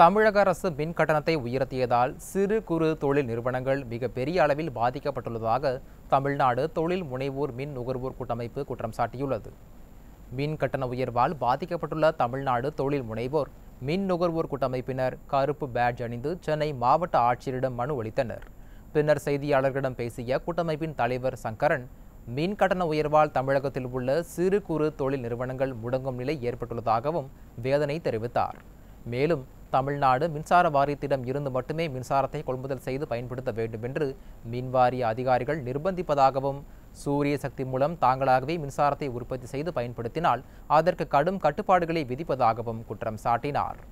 தமிழக அரசு மின் கட்டணத்தை உயர்த்தியதால் சிறு குறு தொழில் நிறுவனங்கள் மிக பெரிய அளவில் பாதிக்கப்பட்டுள்ளதாக தமிழ்நாடு தொழில் முனைவோர் மின் நுகர்வோர் கூட்டமைப்பு குற்றம் சாட்டியுள்ளது மின் கட்டண உயர்வால் பாதிக்கப்பட்டுள்ள தமிழ்நாடு தொழில் முனைவோர் மின் நுகர்வோர் கூட்டமைப்பினர் கருப்பு பேட்ஜ் அணிந்து சென்னை மாவட்ட ஆட்சியரிடம் மனு அளித்தனர் பின்னர் செய்தியாளர்களிடம் பேசிய கூட்டமைப்பின் தலைவர் சங்கரன் மின் கட்டண உயர்வால் தமிழகத்தில் உள்ள சிறு குறு தொழில் நிறுவனங்கள் முடங்கும் நிலை ஏற்பட்டுள்ளதாகவும் வேதனை தெரிவித்தார் மேலும் தமிழ்நாடு மின்சார வாரியத்திடம் இருந்து மட்டுமே மின்சாரத்தை கொள்முதல் செய்து பயன்படுத்த வேண்டும் என்று மின்வாரிய அதிகாரிகள் நிர்பந்திப்பதாகவும் சூரிய சக்தி மூலம் தாங்களாகவே மின்சாரத்தை உற்பத்தி செய்து பயன்படுத்தினால் அதற்கு கடும் கட்டுப்பாடுகளை விதிப்பதாகவும் குற்றம் சாட்டினார்